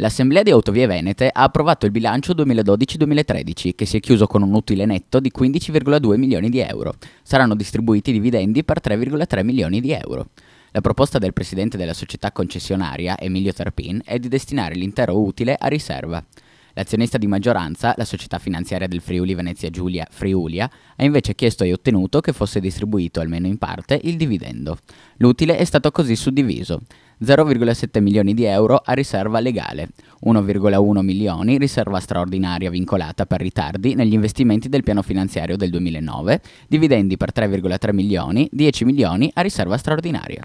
L'Assemblea di Autovie Venete ha approvato il bilancio 2012-2013 che si è chiuso con un utile netto di 15,2 milioni di euro. Saranno distribuiti dividendi per 3,3 milioni di euro. La proposta del presidente della società concessionaria, Emilio Tarpin, è di destinare l'intero utile a riserva. L'azionista di maggioranza, la società finanziaria del Friuli Venezia Giulia Friulia, ha invece chiesto e ottenuto che fosse distribuito almeno in parte il dividendo. L'utile è stato così suddiviso. 0,7 milioni di euro a riserva legale, 1,1 milioni riserva straordinaria vincolata per ritardi negli investimenti del piano finanziario del 2009, dividendi per 3,3 milioni, 10 milioni a riserva straordinaria.